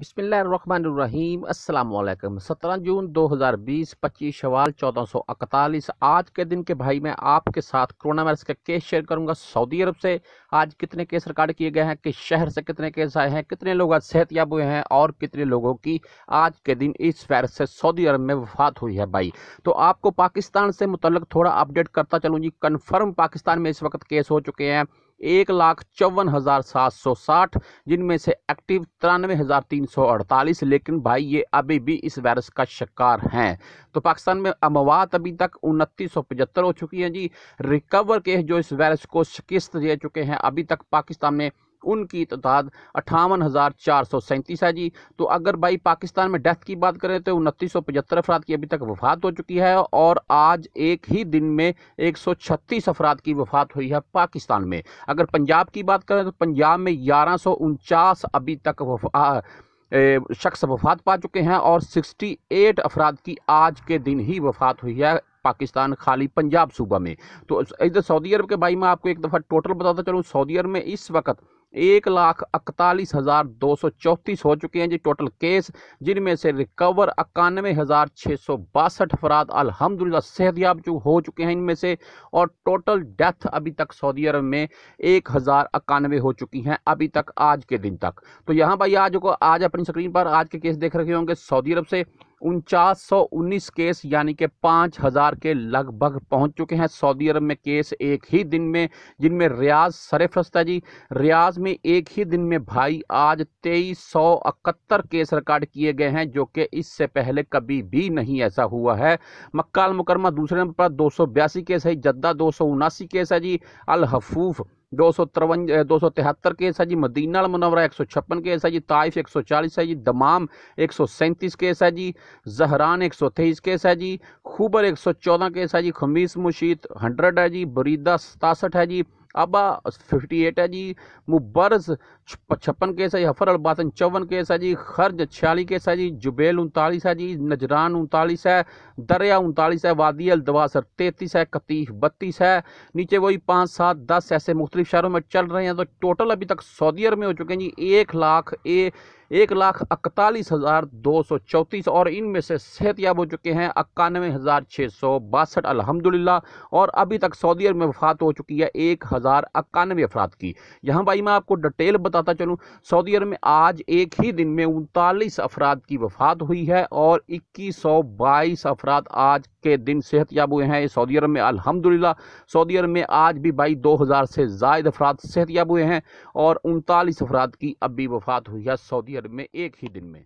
बिसमीम अल्लाम सत्रह जून 2020 25 शवाल 1441 आज के दिन के भाई मैं आपके साथ कोरोना वायरस का केस शेयर करूंगा सऊदी अरब से आज कितने केस रिकॉर्ड किए गए हैं किस शहर से कितने केस आए हैं कितने लोग आज सेहतियाब हुए हैं और कितने लोगों की आज के दिन इस वायरस से सऊदी अरब में वफात हुई है भाई तो आपको पाकिस्तान से मुतल थोड़ा अपडेट करता चलूँ जी कन्फर्म पाकिस्तान में इस वक्त केस हो चुके हैं एक लाख चौवन हज़ार सात सौ साठ जिनमें से एक्टिव तिरानवे हज़ार तीन सौ अड़तालीस लेकिन भाई ये अभी भी इस वायरस का शिकार हैं तो पाकिस्तान में अमवात अभी तक उनतीस सौ पचहत्तर हो चुकी हैं जी रिकवर केस जो इस वायरस को शिकस्त दे चुके हैं अभी तक पाकिस्तान में उनकी तादाद अठावन हज़ार चार सौ सैंतीस है जी तो अगर भाई पाकिस्तान में डेथ की बात करें तो उनतीस सौ पचहत्तर अफराद की अभी तक वफात हो चुकी है और आज एक ही दिन में एक सौ छत्तीस अफराद की वफात हुई है पाकिस्तान में अगर पंजाब की बात करें तो पंजाब में ग्यारह सौ उनचास अभी तक वफा शख्स वफात पा चुके हैं और 68 अफराद की आज के दिन ही वफात हुई है पाकिस्तान खाली पंजाब सूबा में तो इधर सऊदी अरब के भाई मैं आपको एक दफ़ा टोटल बताता चलूँ सऊदी अरब में इस वक्त एक लाख इकतालीस हज़ार दो सौ चौंतीस हो चुके हैं जी टोटल केस जिनमें से रिकवर इक्यानवे हज़ार छः सौ बासठ अफराद अलहमदिल्ला सेहतियाब हो चुके हैं इनमें से और टोटल डेथ अभी तक सऊदी अरब में एक हज़ार इक्यानवे हो चुकी हैं अभी तक आज के दिन तक तो यहाँ भाई आज को आज अपनी स्क्रीन पर आज के केस देख रखे होंगे सऊदी अरब से उनचास सौ उन्नीस केस यानी कि पाँच हज़ार के लगभग पहुंच चुके हैं सऊदी अरब में केस एक ही दिन में जिनमें रियाज सरफस्ता जी रियाज में एक ही दिन में भाई आज तेईस सौ इकहत्तर केस रिकॉर्ड किए गए हैं जो कि इससे पहले कभी भी नहीं ऐसा हुआ है मक्का मुकरमा दूसरे नंबर पर दो सौ बयासी केस है जद्दा दो सौ उनासी केस है जी अलहफूफ़ दो सौ तिरवंजा दो सौ तिहत्तर केस है जी मदीना मुनवरा एक सौ छप्पन केस है जी ताइफ एक सौ चालीस है जी दमाम एक सौ सैंतीस केस है जी जहरान एक सौ तेईस केस है जी खूबर एक सौ चौदह केस है जी खमीस मुशीत हंड्रेड है जी बरीदा सतासठ है जी अब फिफ्टी एट है जी मुबरस छप्पन केस है जी हफर अलबासन चौवन केस है जी खर्ज छियाली केस है जी जुबेल उनतालीस है जी नजरान उनतालीस है दरिया उनतालीस है वादी दवासर तैंतीस है कतीफ बत्तीस है नीचे वही पाँच सात दस ऐसे मुख्तलिफ शहरों में चल रहे हैं तो टोटल अभी तक सऊदी अरब में हो चुके हैं जी एक लाख ए एक लाख इकतालीस हज़ार दो सौ चौंतीस और इनमें से सेहतियाब हो चुके हैं इक्यानवे हज़ार छः सौ बासठ अलहमदिल्ला और अभी तक सऊदी अरब में वफात हो चुकी है एक हज़ार इक्यानवे अफराद की यहाँ भाई मैं आपको डिटेल बताता चलूँ सऊदी अरब में आज एक ही दिन में उनतालीस अफराद की वफात हुई है और इक्कीस सौ बाईस अफराद आज के दिन सेहत याब हुए हैं सऊदी अरब में अलहमदिल्ला सऊदी अरब में आज भी भाई हज़ार से जायद अफराद सेहत याब हुए हैं और उनतालीस अफराद की अब भी वफात हुई है सऊदी ईयर में एक ही दिन में